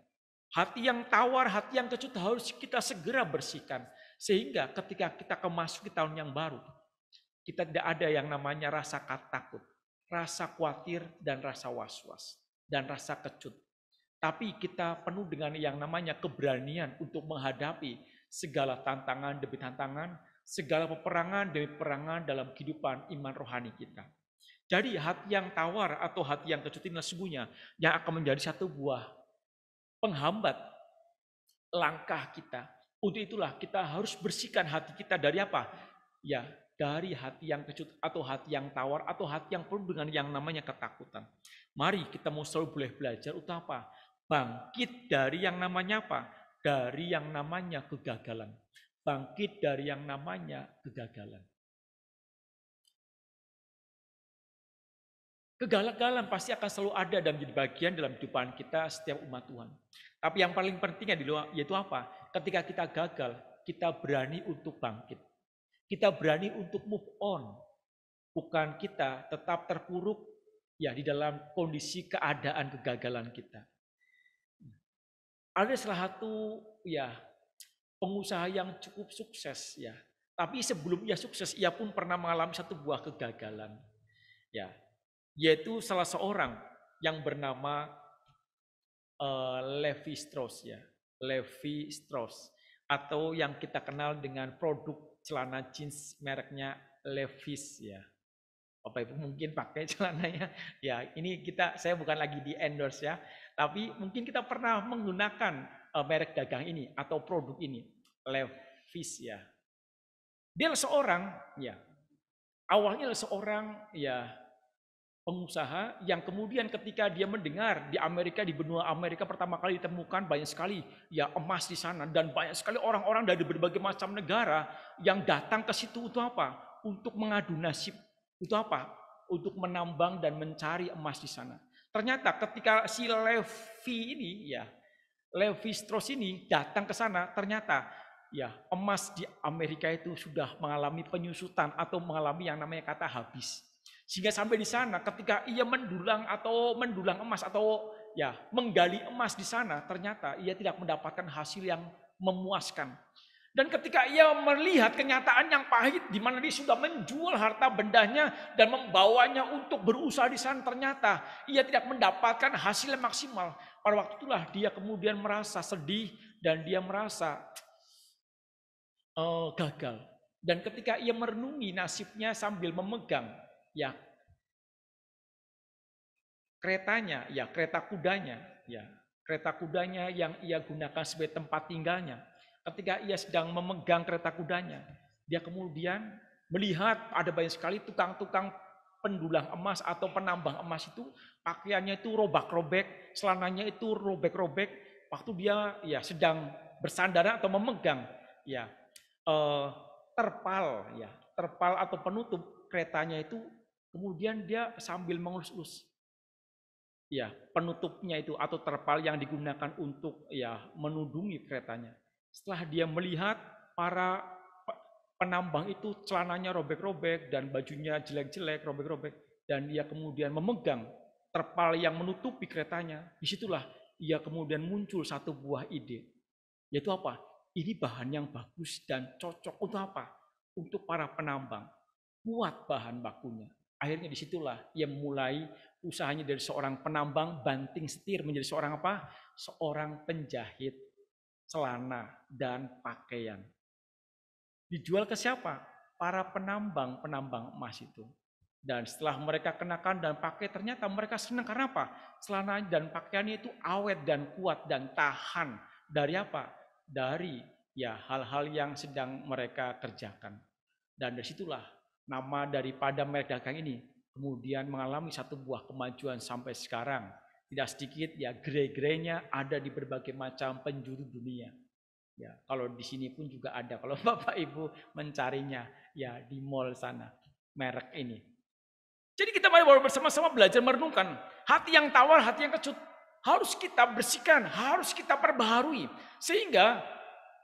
Hati yang tawar, hati yang kecut harus kita segera bersihkan. Sehingga ketika kita kemasuki tahun yang baru, kita tidak ada yang namanya rasa takut, rasa khawatir, dan rasa was-was, dan rasa kecut. Tapi kita penuh dengan yang namanya keberanian untuk menghadapi segala tantangan demi tantangan, segala peperangan demi peperangan dalam kehidupan iman rohani kita. Jadi hati yang tawar atau hati yang kecut inilah sesungguhnya yang akan menjadi satu buah penghambat langkah kita. Untuk itulah kita harus bersihkan hati kita dari apa? Ya, dari hati yang kecut atau hati yang tawar atau hati yang penuh dengan yang namanya ketakutan. Mari kita mau selalu boleh belajar untuk apa? Bangkit dari yang namanya apa? Dari yang namanya kegagalan bangkit dari yang namanya kegagalan. Kegagalan pasti akan selalu ada dan menjadi bagian dalam kehidupan kita setiap umat Tuhan. Tapi yang paling pentingnya di luar yaitu apa? Ketika kita gagal, kita berani untuk bangkit. Kita berani untuk move on. Bukan kita tetap terpuruk ya di dalam kondisi keadaan kegagalan kita. Ada salah satu ya pengusaha yang cukup sukses ya. Tapi sebelum ia sukses, ia pun pernah mengalami satu buah kegagalan. Ya, yaitu salah seorang yang bernama uh, Levi Strauss ya. Levi Strauss atau yang kita kenal dengan produk celana jeans mereknya Levi's ya. Bapak Ibu mungkin pakai celananya. Ya, ini kita saya bukan lagi di endorse ya, tapi mungkin kita pernah menggunakan uh, merek dagang ini atau produk ini. Levis ya. Dia seorang ya awalnya seorang ya pengusaha yang kemudian ketika dia mendengar di Amerika di benua Amerika pertama kali ditemukan banyak sekali ya emas di sana dan banyak sekali orang-orang dari berbagai macam negara yang datang ke situ untuk apa? Untuk mengadu nasib. Untuk apa? Untuk menambang dan mencari emas di sana. Ternyata ketika si Levi ini ya Levi Strauss ini datang ke sana ternyata ya emas di Amerika itu sudah mengalami penyusutan atau mengalami yang namanya kata habis. Sehingga sampai di sana ketika ia mendulang atau mendulang emas atau ya menggali emas di sana ternyata ia tidak mendapatkan hasil yang memuaskan. Dan ketika ia melihat kenyataan yang pahit di mana dia sudah menjual harta bendanya dan membawanya untuk berusaha di sana ternyata ia tidak mendapatkan hasil yang maksimal. Pada waktu itulah dia kemudian merasa sedih dan dia merasa uh, gagal. Dan ketika ia merenungi nasibnya sambil memegang ya keretanya, ya kereta kudanya, ya kereta kudanya yang ia gunakan sebagai tempat tinggalnya. Ketika ia sedang memegang kereta kudanya, dia kemudian melihat ada banyak sekali tukang-tukang pendulang emas atau penambang emas itu pakaiannya itu robak-robek, selananya itu robek-robek waktu dia ya sedang bersandar atau memegang ya eh, terpal ya, terpal atau penutup keretanya itu kemudian dia sambil mengelus-elus ya penutupnya itu atau terpal yang digunakan untuk ya menudungi keretanya. Setelah dia melihat para penambang itu celananya robek-robek dan bajunya jelek-jelek, robek-robek. Dan ia kemudian memegang terpal yang menutupi keretanya. Disitulah ia kemudian muncul satu buah ide. Yaitu apa? Ini bahan yang bagus dan cocok untuk apa? Untuk para penambang. Buat bahan bakunya. Akhirnya disitulah ia mulai usahanya dari seorang penambang banting setir menjadi seorang apa? Seorang penjahit celana dan pakaian. Dijual ke siapa? Para penambang-penambang emas itu. Dan setelah mereka kenakan dan pakai, ternyata mereka senang. Karena apa? Selana dan pakaiannya itu awet dan kuat dan tahan. Dari apa? Dari ya hal-hal yang sedang mereka kerjakan. Dan disitulah nama daripada merek dagang ini kemudian mengalami satu buah kemajuan sampai sekarang. Tidak sedikit ya grey-greynya ada di berbagai macam penjuru dunia. Ya, kalau di sini pun juga ada. Kalau Bapak Ibu mencarinya ya di mall sana merek ini. Jadi kita mari bersama-sama belajar merenungkan hati yang tawar, hati yang kecut harus kita bersihkan, harus kita perbaharui sehingga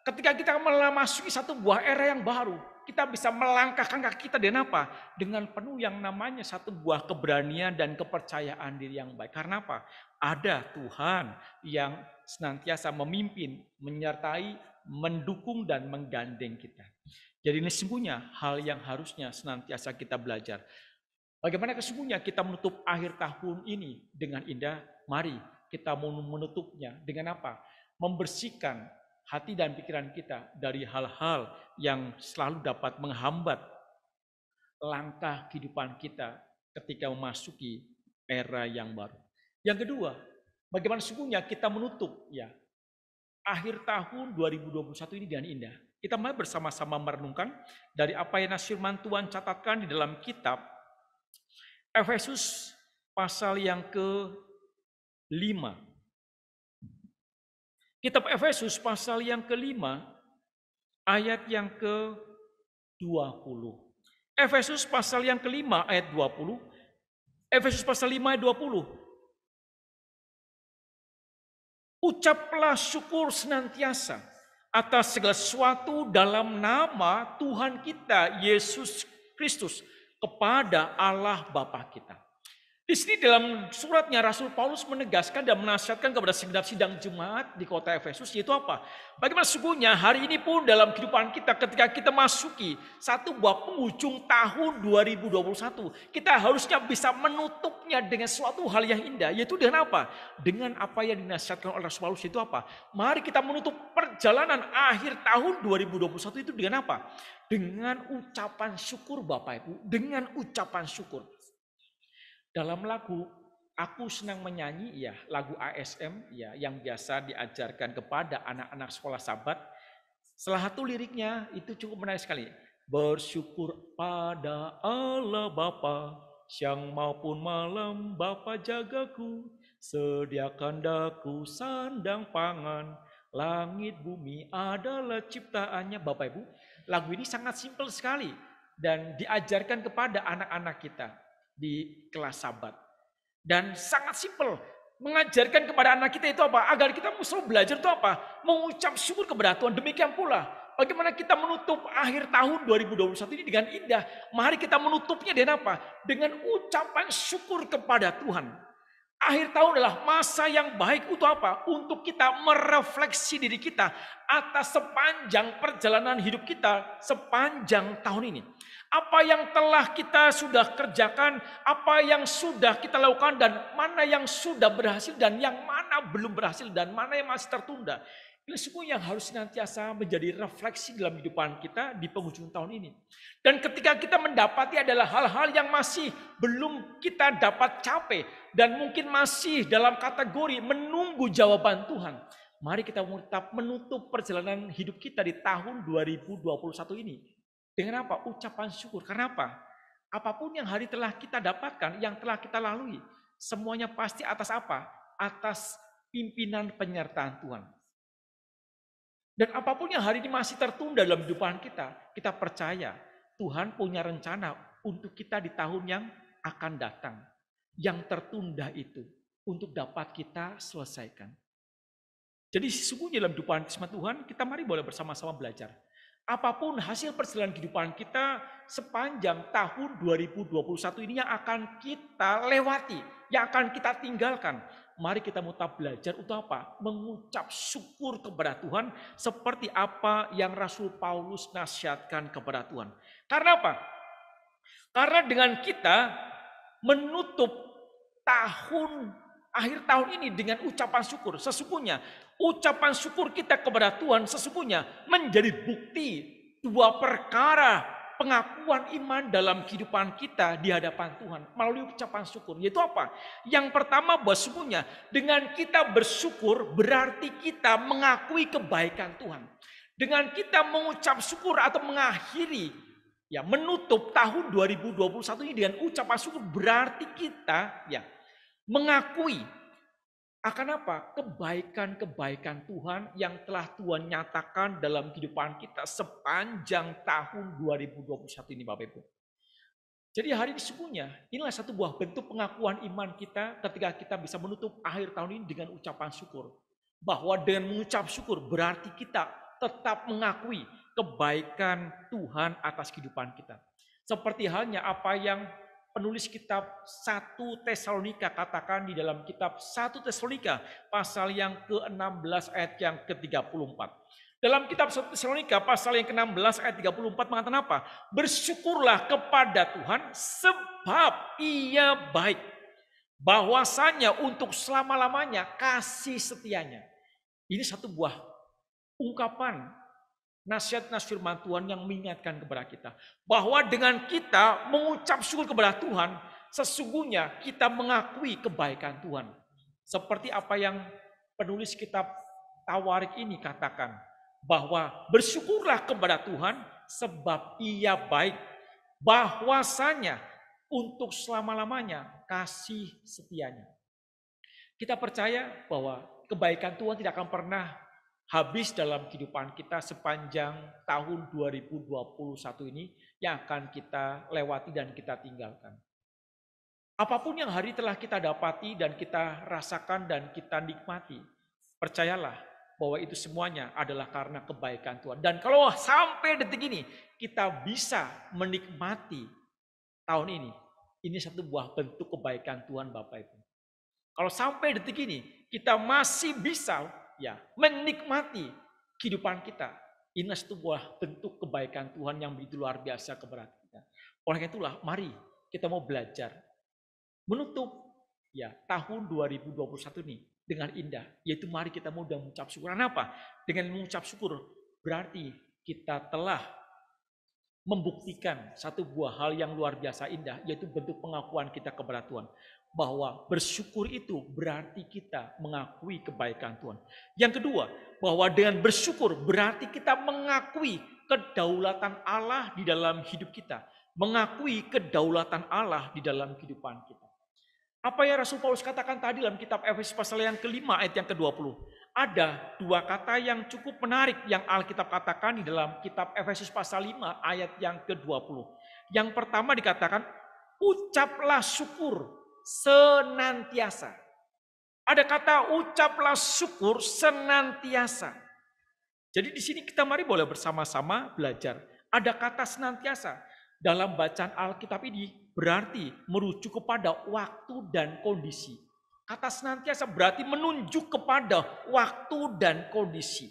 ketika kita memasuki satu buah era yang baru, kita bisa melangkahkan kaki kita dengan apa? Dengan penuh yang namanya satu buah keberanian dan kepercayaan diri yang baik. Karena apa? Ada Tuhan yang senantiasa memimpin, menyertai, mendukung dan menggandeng kita. Jadi ini sesungguhnya hal yang harusnya senantiasa kita belajar. Bagaimana kesungguhnya kita menutup akhir tahun ini dengan indah? Mari kita menutupnya dengan apa? Membersihkan hati dan pikiran kita dari hal-hal yang selalu dapat menghambat langkah kehidupan kita ketika memasuki era yang baru. Yang kedua, bagaimana sungguhnya kita menutup ya akhir tahun 2021 ini dengan indah. Kita mari bersama-sama merenungkan dari apa yang nasir mantuan catatkan di dalam kitab Efesus pasal yang ke-5 Kitab Efesus pasal yang kelima ayat yang ke-20. Efesus pasal yang kelima ayat 20. Efesus pasal 5 ayat 20. Ucaplah syukur senantiasa atas segala sesuatu dalam nama Tuhan kita Yesus Kristus kepada Allah Bapa kita. Di sini dalam suratnya Rasul Paulus menegaskan dan menasihatkan kepada segenap sidang jemaat di kota Efesus yaitu apa? Bagaimana sungguhnya hari ini pun dalam kehidupan kita ketika kita masuki satu buah penghujung tahun 2021, kita harusnya bisa menutupnya dengan suatu hal yang indah yaitu dengan apa? Dengan apa yang dinasihatkan oleh Rasul Paulus itu apa? Mari kita menutup perjalanan akhir tahun 2021 itu dengan apa? Dengan ucapan syukur Bapak Ibu, dengan ucapan syukur. Dalam lagu, aku senang menyanyi, ya lagu ASM, ya yang biasa diajarkan kepada anak-anak sekolah sabat. Salah satu liriknya itu cukup menarik sekali. Bersyukur pada Allah Bapa, siang maupun malam Bapa jagaku, sediakan daku sandang pangan, langit bumi adalah ciptaannya Bapak Ibu. Lagu ini sangat simpel sekali dan diajarkan kepada anak-anak kita di kelas sabat. Dan sangat simpel, mengajarkan kepada anak kita itu apa? Agar kita selalu belajar itu apa? Mengucap syukur kepada Tuhan. Demikian pula, bagaimana kita menutup akhir tahun 2021 ini dengan indah. Mari kita menutupnya dengan apa? Dengan ucapan syukur kepada Tuhan. Akhir tahun adalah masa yang baik untuk apa? Untuk kita merefleksi diri kita atas sepanjang perjalanan hidup kita sepanjang tahun ini. Apa yang telah kita sudah kerjakan, apa yang sudah kita lakukan dan mana yang sudah berhasil dan yang mana belum berhasil dan mana yang masih tertunda. Ini semua yang harus senantiasa menjadi refleksi dalam kehidupan kita di penghujung tahun ini. Dan ketika kita mendapati adalah hal-hal yang masih belum kita dapat capai dan mungkin masih dalam kategori menunggu jawaban Tuhan. Mari kita tetap menutup perjalanan hidup kita di tahun 2021 ini. Dengan apa? Ucapan syukur. Karena apa? Apapun yang hari telah kita dapatkan, yang telah kita lalui, semuanya pasti atas apa? Atas pimpinan penyertaan Tuhan. Dan apapun yang hari ini masih tertunda dalam kehidupan kita, kita percaya Tuhan punya rencana untuk kita di tahun yang akan datang. Yang tertunda itu untuk dapat kita selesaikan. Jadi sesungguhnya dalam kehidupan Tuhan, kita mari boleh bersama-sama belajar. Apapun hasil perjalanan kehidupan kita sepanjang tahun 2021 ini yang akan kita lewati, yang akan kita tinggalkan. Mari kita mutab belajar untuk apa? Mengucap syukur kepada Tuhan seperti apa yang Rasul Paulus nasihatkan kepada Tuhan. Karena apa? Karena dengan kita menutup tahun akhir tahun ini dengan ucapan syukur. Sesungguhnya ucapan syukur kita kepada Tuhan sesungguhnya menjadi bukti dua perkara pengakuan iman dalam kehidupan kita di hadapan Tuhan melalui ucapan syukur. Yaitu apa? Yang pertama bahwa sesungguhnya dengan kita bersyukur berarti kita mengakui kebaikan Tuhan. Dengan kita mengucap syukur atau mengakhiri ya menutup tahun 2021 ini dengan ucapan syukur berarti kita ya mengakui akan apa? Kebaikan-kebaikan Tuhan yang telah Tuhan nyatakan dalam kehidupan kita sepanjang tahun 2021 ini Bapak Ibu. Jadi hari ini sesungguhnya inilah satu buah bentuk pengakuan iman kita ketika kita bisa menutup akhir tahun ini dengan ucapan syukur. Bahwa dengan mengucap syukur berarti kita tetap mengakui kebaikan Tuhan atas kehidupan kita. Seperti halnya apa yang penulis kitab 1 Tesalonika katakan di dalam kitab 1 Tesalonika pasal yang ke-16 ayat yang ke-34. Dalam kitab 1 Tesalonika pasal yang ke-16 ayat 34 mengatakan apa? Bersyukurlah kepada Tuhan sebab ia baik. Bahwasanya untuk selama-lamanya kasih setianya. Ini satu buah ungkapan nasihat-nasihat firman Tuhan yang mengingatkan kepada kita. Bahwa dengan kita mengucap syukur kepada Tuhan, sesungguhnya kita mengakui kebaikan Tuhan. Seperti apa yang penulis kitab Tawarik ini katakan, bahwa bersyukurlah kepada Tuhan sebab ia baik. Bahwasanya untuk selama-lamanya kasih setianya. Kita percaya bahwa kebaikan Tuhan tidak akan pernah habis dalam kehidupan kita sepanjang tahun 2021 ini yang akan kita lewati dan kita tinggalkan. Apapun yang hari telah kita dapati dan kita rasakan dan kita nikmati, percayalah bahwa itu semuanya adalah karena kebaikan Tuhan. Dan kalau sampai detik ini kita bisa menikmati tahun ini, ini satu buah bentuk kebaikan Tuhan Bapak Ibu. Kalau sampai detik ini kita masih bisa ya menikmati kehidupan kita. Ini sebuah bentuk kebaikan Tuhan yang begitu luar biasa keberat kita. Oleh itulah mari kita mau belajar menutup ya tahun 2021 ini dengan indah. Yaitu mari kita mau dan mengucap syukur. Kenapa? Dengan mengucap syukur berarti kita telah membuktikan satu buah hal yang luar biasa indah, yaitu bentuk pengakuan kita kepada Tuhan bahwa bersyukur itu berarti kita mengakui kebaikan Tuhan. Yang kedua, bahwa dengan bersyukur berarti kita mengakui kedaulatan Allah di dalam hidup kita, mengakui kedaulatan Allah di dalam kehidupan kita. Apa yang Rasul Paulus katakan tadi dalam kitab Efesus pasal yang kelima ayat yang ke-20? Ada dua kata yang cukup menarik yang Alkitab katakan di dalam kitab Efesus pasal 5 ayat yang ke-20. Yang pertama dikatakan, ucaplah syukur senantiasa. Ada kata ucaplah syukur senantiasa. Jadi di sini kita mari boleh bersama-sama belajar. Ada kata senantiasa dalam bacaan Alkitab ini berarti merujuk kepada waktu dan kondisi. Kata senantiasa berarti menunjuk kepada waktu dan kondisi.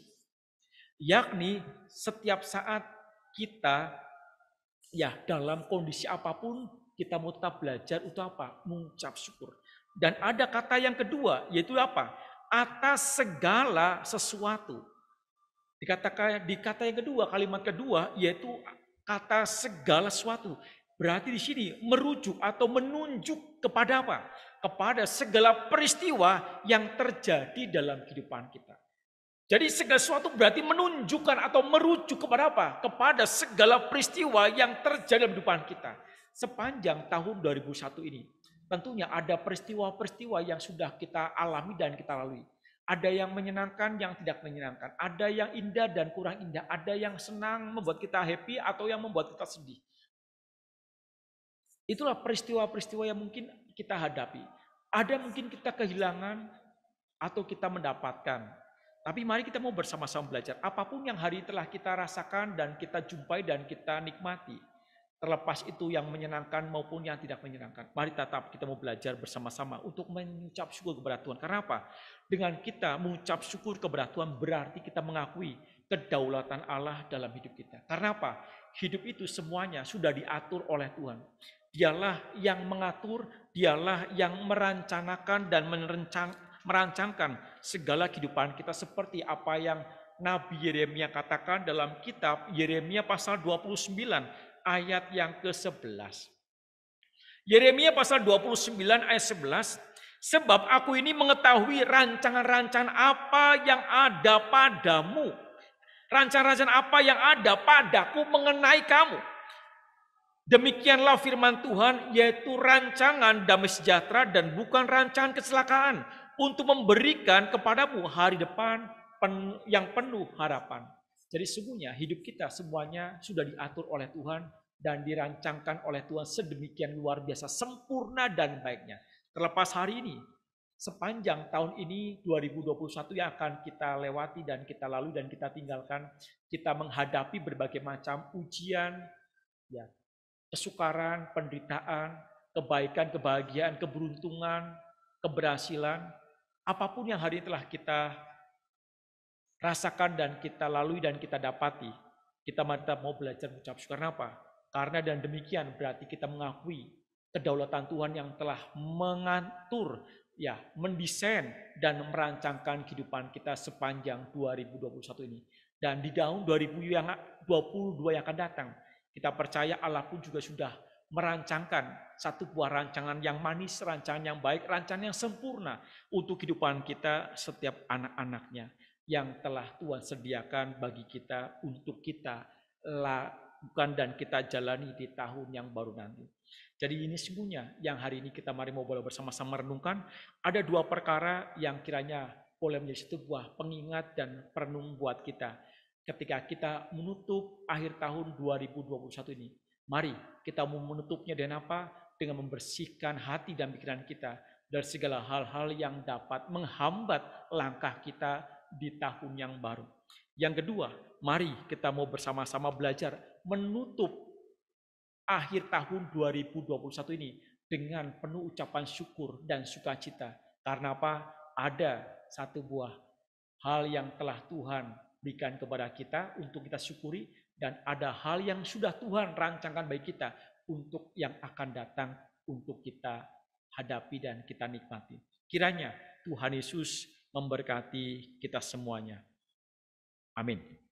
Yakni setiap saat kita ya dalam kondisi apapun kita mau tetap belajar itu apa? Mengucap syukur. Dan ada kata yang kedua, yaitu apa? Atas segala sesuatu. Dikatakan di kata yang kedua, kalimat kedua yaitu kata segala sesuatu. Berarti di sini merujuk atau menunjuk kepada apa? Kepada segala peristiwa yang terjadi dalam kehidupan kita. Jadi segala sesuatu berarti menunjukkan atau merujuk kepada apa? Kepada segala peristiwa yang terjadi dalam kehidupan kita sepanjang tahun 2001 ini. Tentunya ada peristiwa-peristiwa yang sudah kita alami dan kita lalui. Ada yang menyenangkan, yang tidak menyenangkan. Ada yang indah dan kurang indah. Ada yang senang membuat kita happy atau yang membuat kita sedih. Itulah peristiwa-peristiwa yang mungkin kita hadapi. Ada mungkin kita kehilangan atau kita mendapatkan. Tapi mari kita mau bersama-sama belajar. Apapun yang hari telah kita rasakan dan kita jumpai dan kita nikmati terlepas itu yang menyenangkan maupun yang tidak menyenangkan. Mari tetap kita mau belajar bersama-sama untuk mengucap syukur kepada Tuhan. Karena apa? Dengan kita mengucap syukur kepada Tuhan berarti kita mengakui kedaulatan Allah dalam hidup kita. Karena apa? Hidup itu semuanya sudah diatur oleh Tuhan. Dialah yang mengatur, dialah yang merancangkan dan merencang, merancangkan segala kehidupan kita seperti apa yang Nabi Yeremia katakan dalam kitab Yeremia pasal 29 ayat yang ke-11. Yeremia pasal 29 ayat 11, sebab aku ini mengetahui rancangan-rancangan apa yang ada padamu. Rancangan-rancangan apa yang ada padaku mengenai kamu. Demikianlah firman Tuhan yaitu rancangan damai sejahtera dan bukan rancangan kecelakaan untuk memberikan kepadamu hari depan yang penuh harapan. Jadi sungguhnya hidup kita semuanya sudah diatur oleh Tuhan dan dirancangkan oleh Tuhan sedemikian luar biasa sempurna dan baiknya. Terlepas hari ini, sepanjang tahun ini 2021 yang akan kita lewati dan kita lalu dan kita tinggalkan, kita menghadapi berbagai macam ujian, ya, kesukaran, penderitaan, kebaikan, kebahagiaan, keberuntungan, keberhasilan, apapun yang hari ini telah kita rasakan dan kita lalui dan kita dapati. Kita tetap mau belajar mengucap syukur. Kenapa? Karena dan demikian berarti kita mengakui kedaulatan Tuhan yang telah mengatur, ya, mendesain dan merancangkan kehidupan kita sepanjang 2021 ini. Dan di tahun 2022 yang akan datang, kita percaya Allah pun juga sudah merancangkan satu buah rancangan yang manis, rancangan yang baik, rancangan yang sempurna untuk kehidupan kita setiap anak-anaknya yang telah Tuhan sediakan bagi kita untuk kita lakukan dan kita jalani di tahun yang baru nanti. Jadi ini semuanya yang hari ini kita mari mau boleh bersama-sama renungkan. Ada dua perkara yang kiranya boleh menjadi sebuah pengingat dan perenung buat kita. Ketika kita menutup akhir tahun 2021 ini. Mari kita mau menutupnya dengan apa? Dengan membersihkan hati dan pikiran kita dari segala hal-hal yang dapat menghambat langkah kita di tahun yang baru. Yang kedua, mari kita mau bersama-sama belajar menutup akhir tahun 2021 ini dengan penuh ucapan syukur dan sukacita. Karena apa? Ada satu buah hal yang telah Tuhan berikan kepada kita untuk kita syukuri dan ada hal yang sudah Tuhan rancangkan bagi kita untuk yang akan datang untuk kita hadapi dan kita nikmati. Kiranya Tuhan Yesus memberkati kita semuanya. Amin.